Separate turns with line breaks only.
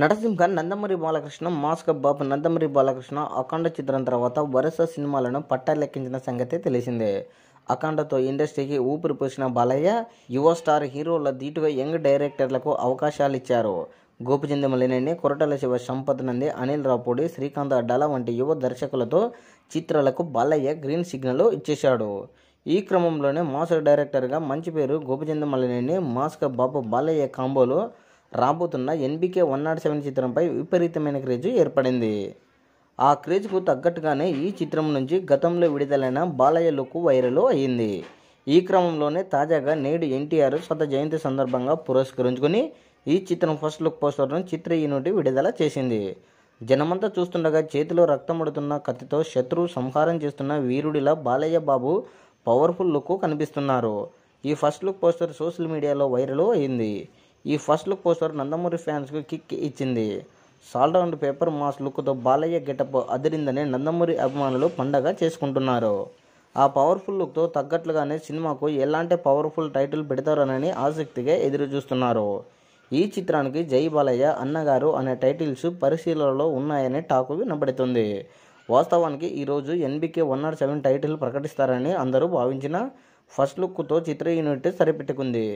నరసింహ నందమూరి బాలకృష్ణ మాస్క బాబు నందమూరి బాలకృష్ణ అఖండ చిత్రం తర్వాత వరుస సినిమాలను పట్టలెక్కించిన సంగతి తెలిసిందే అఖండతో ఇండస్ట్రీకి ఊపిరి పోసిన బాలయ్య యువ స్టార్ హీరోల దీటుగా యంగ్ డైరెక్టర్లకు అవకాశాలిచ్చారు ఇచ్చారు గోపిచందమలినేని కొరటల శివ సంపత్ నంది అనిల్ రాపూడి శ్రీకాంత్ అడ్డాల వంటి యువ దర్శకులతో చిత్రాలకు బాలయ్య గ్రీన్ సిగ్నల్ ఇచ్చేశాడు ఈ క్రమంలోనే మాస్టర్ డైరెక్టర్గా మంచి పేరు గోపిచందమలినేని మాస్క బాబు బాలయ్య కాంబోలో రాబోతున్న ఎన్బీకే వన్ నాట్ సెవెన్ చిత్రంపై విపరీతమైన క్రేజ్ ఏర్పడింది ఆ క్రేజ్కు తగ్గట్టుగానే ఈ చిత్రం నుంచి గతంలో విడుదలైన బాలయ్య లుక్ వైరల్ అయ్యింది ఈ క్రమంలోనే తాజాగా నేడు ఎన్టీఆర్ శత జయంతి సందర్భంగా పురస్కరించుకుని ఈ చిత్రం ఫస్ట్ లుక్ పోస్టర్ను చిత్ర యూనిట్ విడుదల చేసింది జనమంతా చూస్తుండగా చేతిలో రక్తముడుతున్న కత్తితో శత్రు సంహారం చేస్తున్న వీరుడిలా బాలయ్య బాబు పవర్ఫుల్ లుక్ కనిపిస్తున్నారు ఈ ఫస్ట్ లుక్ పోస్టర్ సోషల్ మీడియాలో వైరల్ అయింది ఈ ఫస్ట్ లుక్ పోస్టర్ నందమూరి ఫ్యాన్స్కు కిక్ ఇచ్చింది సాల్ట్ పేపర్ మాస్ లుక్తో బాలయ్య గెటప్ అదిరిందని నందమూరి అభిమానులు పండగ చేసుకుంటున్నారు ఆ పవర్ఫుల్ లుక్తో తగ్గట్లుగానే సినిమాకు ఎలాంటి పవర్ఫుల్ టైటిల్ పెడతారనని ఆసక్తిగా ఎదురు చూస్తున్నారు ఈ చిత్రానికి జై బాలయ్య అన్నగారు అనే టైటిల్స్ పరిశీలనలో ఉన్నాయని టాకు వినబడుతుంది వాస్తవానికి ఈరోజు NBK one nought seven title ప్రకటిస్తారని అందరూ భావించిన ఫస్ట్ లుక్తో చిత్ర యూనిట్ సరిపెట్టుకుంది